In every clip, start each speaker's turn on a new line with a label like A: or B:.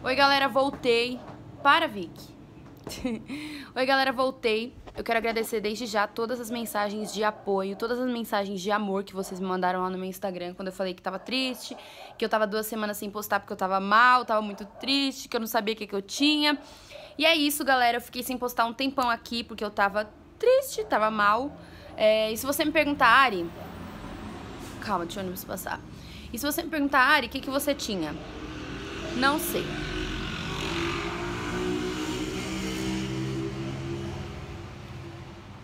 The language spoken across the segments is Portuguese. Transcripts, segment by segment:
A: Oi, galera, voltei. Para, Vic. Oi, galera, voltei. Eu quero agradecer desde já todas as mensagens de apoio, todas as mensagens de amor que vocês me mandaram lá no meu Instagram quando eu falei que tava triste, que eu tava duas semanas sem postar porque eu tava mal, tava muito triste, que eu não sabia o que, que eu tinha. E é isso, galera. Eu fiquei sem postar um tempão aqui porque eu tava triste, tava mal. É, e se você me perguntar, Ari. Calma, deixa o ônibus passar. E se você me perguntar, Ari, o que, que você tinha? Não sei.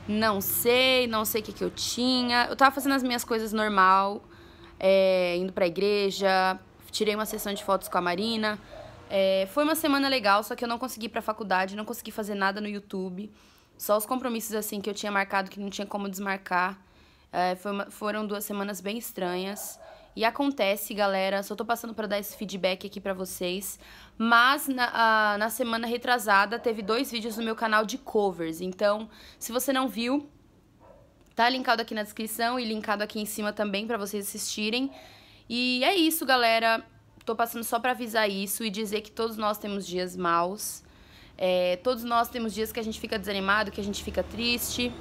A: Não sei, não sei o que, que eu tinha. Eu tava fazendo as minhas coisas normal, é, indo pra igreja, tirei uma sessão de fotos com a Marina. É, foi uma semana legal, só que eu não consegui ir pra faculdade, não consegui fazer nada no YouTube. Só os compromissos, assim, que eu tinha marcado, que não tinha como desmarcar. É, uma, foram duas semanas bem estranhas. E acontece, galera. Só tô passando para dar esse feedback aqui para vocês. Mas na, uh, na semana retrasada teve dois vídeos no meu canal de covers. Então, se você não viu, tá linkado aqui na descrição e linkado aqui em cima também para vocês assistirem. E é isso, galera. Tô passando só para avisar isso e dizer que todos nós temos dias maus. É, todos nós temos dias que a gente fica desanimado, que a gente fica triste.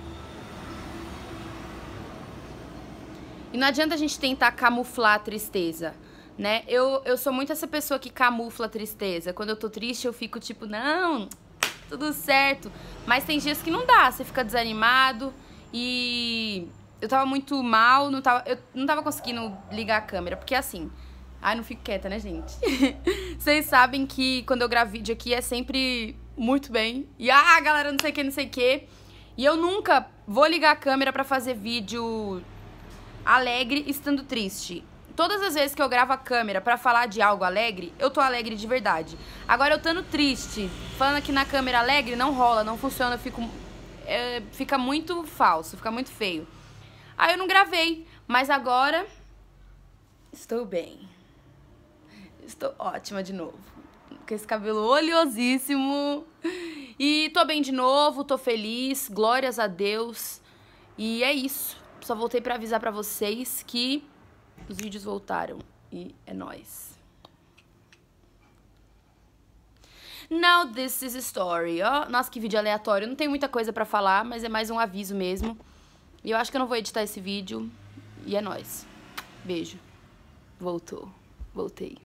A: E não adianta a gente tentar camuflar a tristeza, né? Eu, eu sou muito essa pessoa que camufla a tristeza. Quando eu tô triste, eu fico tipo, não, tudo certo. Mas tem dias que não dá, você fica desanimado e eu tava muito mal, não tava, eu não tava conseguindo ligar a câmera, porque assim, ai, não fico quieta, né, gente? Vocês sabem que quando eu gravo vídeo aqui é sempre muito bem. E ah, galera, não sei o que, não sei o que. E eu nunca vou ligar a câmera para fazer vídeo alegre estando triste. Todas as vezes que eu gravo a câmera para falar de algo alegre, eu tô alegre de verdade. Agora eu estando triste, falando aqui na câmera alegre, não rola, não funciona, fico, é, fica muito falso, fica muito feio. Aí eu não gravei, mas agora estou bem. Estou ótima de novo. Com esse cabelo oleosíssimo. E tô bem de novo, tô feliz, glórias a Deus. E é isso só voltei para avisar para vocês que os vídeos voltaram e é nós. Now this is a story. Oh, nossa, que vídeo aleatório. Não tem muita coisa para falar, mas é mais um aviso mesmo. E eu acho que eu não vou editar esse vídeo. E é nós. Beijo. Voltou. Voltei.